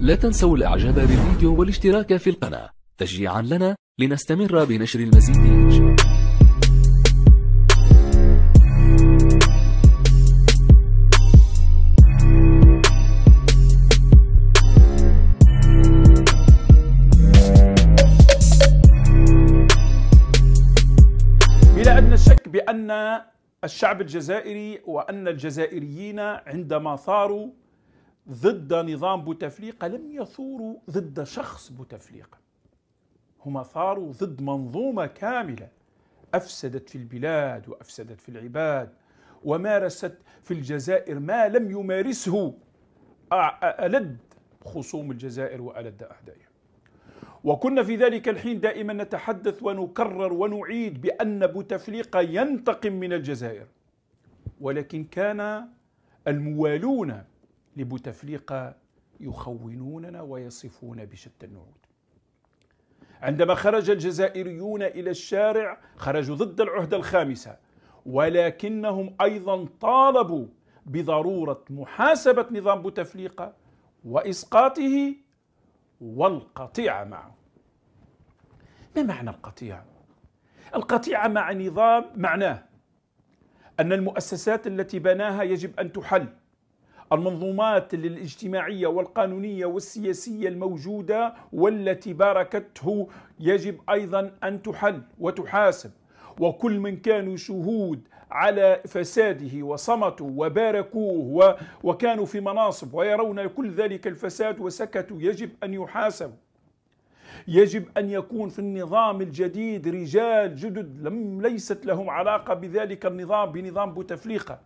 لا تنسوا الاعجاب بالفيديو والاشتراك في القناة تشجيعا لنا لنستمر بنشر المزيد بلا أدنى شك بأن الشعب الجزائري وأن الجزائريين عندما ثاروا ضد نظام بوتفليقة لم يثوروا ضد شخص بوتفليقة هما ثاروا ضد منظومة كاملة أفسدت في البلاد وأفسدت في العباد ومارست في الجزائر ما لم يمارسه ألد خصوم الجزائر وألد أعدائها وكنا في ذلك الحين دائما نتحدث ونكرر ونعيد بأن بوتفليقة ينتقم من الجزائر ولكن كان الموالون لبوتفليقة يخونوننا ويصفون بشتى النعود عندما خرج الجزائريون إلى الشارع خرجوا ضد العهدة الخامسة ولكنهم أيضا طالبوا بضرورة محاسبة نظام بوتفليقة وإسقاطه والقطيعة معه ما معنى القطيعة؟ القطيعة مع نظام معناه أن المؤسسات التي بناها يجب أن تحل المنظومات الاجتماعية والقانونية والسياسية الموجودة والتي باركته يجب أيضا أن تحل وتحاسب وكل من كانوا شهود على فساده وصمتوا وباركوه وكانوا في مناصب ويرون كل ذلك الفساد وسكتوا يجب أن يحاسبوا يجب أن يكون في النظام الجديد رجال جدد لم ليست لهم علاقة بذلك النظام بنظام بوتفليقة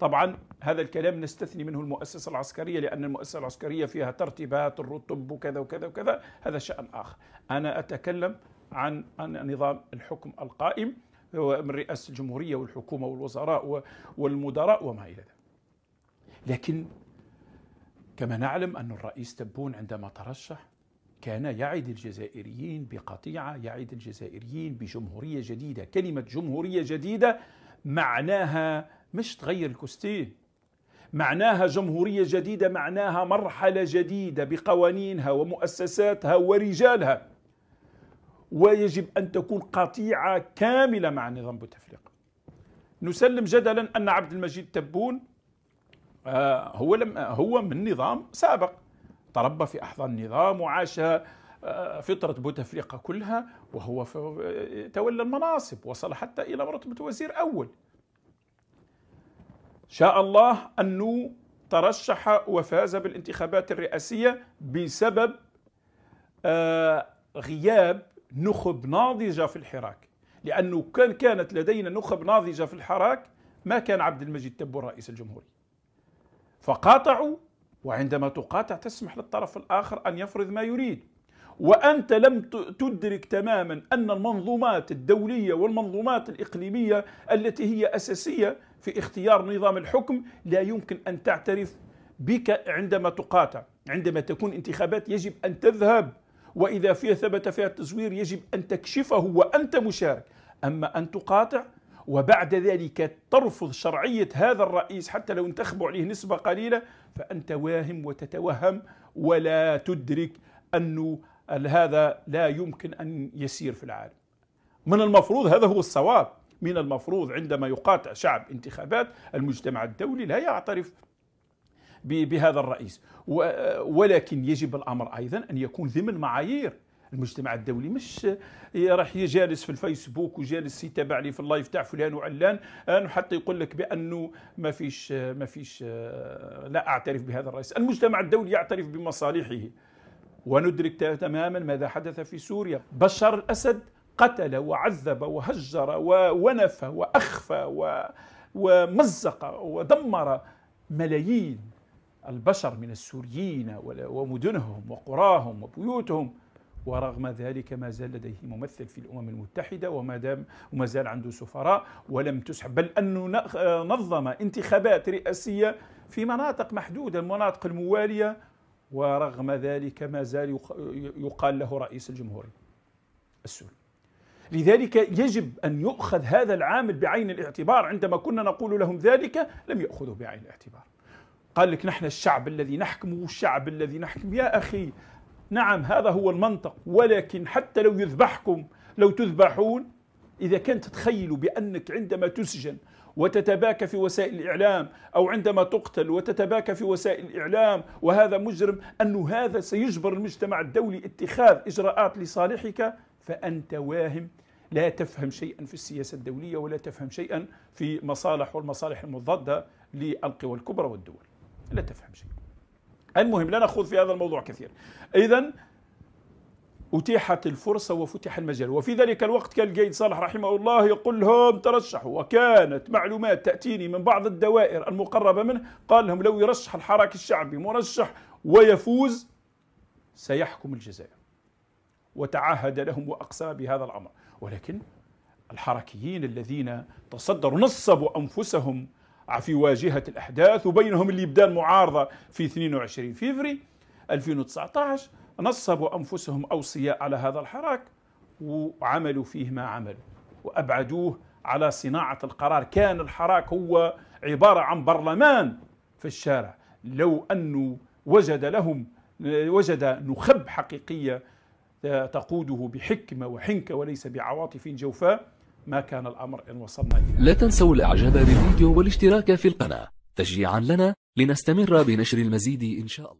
طبعا هذا الكلام نستثني منه المؤسسة العسكرية لأن المؤسسة العسكرية فيها ترتيبات الرتب وكذا وكذا وكذا هذا شأن آخر أنا أتكلم عن نظام الحكم القائم من رئاسة الجمهورية والحكومة والوزراء والمدراء وما إلى ذلك لكن كما نعلم أن الرئيس تبون عندما ترشح كان يعد الجزائريين بقطيعة يعد الجزائريين بجمهورية جديدة كلمة جمهورية جديدة معناها مش تغير الكوستين معناها جمهورية جديدة معناها مرحلة جديدة بقوانينها ومؤسساتها ورجالها ويجب أن تكون قطيعة كاملة مع نظام بوتفليقة نسلم جدلا أن عبد المجيد تبون آه، هو لم آه، هو من نظام سابق تربى في أحضان النظام وعاش آه، فترة بوتفليقة كلها وهو تولى المناصب وصل حتى إلى مرتبة وزير أول شاء الله أنه ترشح وفاز بالانتخابات الرئاسية بسبب آه، غياب نخب ناضجة في الحراك لأنه كان كانت لدينا نخب ناضجة في الحراك ما كان عبد المجيد تبو رئيس الجمهورية فقاطعوا وعندما تقاطع تسمح للطرف الآخر أن يفرض ما يريد وأنت لم تدرك تماما أن المنظومات الدولية والمنظومات الإقليمية التي هي أساسية في اختيار نظام الحكم لا يمكن أن تعترف بك عندما تقاطع عندما تكون انتخابات يجب أن تذهب وإذا فيها ثبت فيها التزوير يجب أن تكشفه وأنت مشارك أما أن تقاطع وبعد ذلك ترفض شرعية هذا الرئيس حتى لو انتخبوا عليه نسبة قليلة فأنت واهم وتتوهم ولا تدرك أن هذا لا يمكن أن يسير في العالم من المفروض هذا هو الصواب من المفروض عندما يقاطع شعب انتخابات المجتمع الدولي لا يعترف بهذا الرئيس ولكن يجب الامر ايضا ان يكون ضمن معايير المجتمع الدولي مش راح يجالس في الفيسبوك وجالس يتابع لي في اللايف تاع فلان وعلان حتى يقول لك بانه ما فيش ما فيش لا اعترف بهذا الرئيس المجتمع الدولي يعترف بمصالحه وندرك تماما ماذا حدث في سوريا بشار الاسد قتل وعذب وهجر وونف واخفى ومزق ودمر ملايين البشر من السوريين ومدنهم وقراهم وبيوتهم ورغم ذلك ما زال لديه ممثل في الامم المتحده وما دام وما زال عنده سفراء ولم تسحب بل انه نظم انتخابات رئاسيه في مناطق محدوده المناطق المواليه ورغم ذلك ما زال يقال له رئيس الجمهوريه السوري لذلك يجب أن يؤخذ هذا العامل بعين الاعتبار عندما كنا نقول لهم ذلك لم يأخذوا بعين الاعتبار قال لك نحن الشعب الذي نحكمه الشعب الذي نحكم يا أخي نعم هذا هو المنطق ولكن حتى لو يذبحكم لو تذبحون إذا كنت تتخيلوا بأنك عندما تسجن وتتباكى في وسائل الإعلام أو عندما تقتل وتتباكى في وسائل الإعلام وهذا مجرم أن هذا سيجبر المجتمع الدولي اتخاذ إجراءات لصالحك فأنت واهم لا تفهم شيئا في السياسة الدولية ولا تفهم شيئا في مصالح والمصالح المضادة للقوى الكبرى والدول لا تفهم شيئا المهم لا نخوض في هذا الموضوع كثير إذا أتيحت الفرصة وفتح المجال وفي ذلك الوقت كان القيد صالح رحمه الله يقول لهم ترشحوا وكانت معلومات تأتيني من بعض الدوائر المقربة منه قال لهم لو يرشح الحراك الشعبي مرشح ويفوز سيحكم الجزائر وتعهد لهم وأقسم بهذا الأمر ولكن الحركيين الذين تصدروا نصبوا أنفسهم في واجهة الأحداث وبينهم اللي بدا المعارضة في 22 فيفري 2019 نصبوا أنفسهم أوصياء على هذا الحراك وعملوا فيه ما عملوا وأبعدوه على صناعة القرار كان الحراك هو عبارة عن برلمان في الشارع لو أنه وجد لهم وجد نخب حقيقية تقوده بحكمة وحنكة وليس بعواطف جوفاء ما كان الأمر إن وصلنا إليه لا تنسوا الإعجاب بالفيديو والاشتراك في القناة تشجيعا لنا لنستمر بنشر المزيد إن شاء الله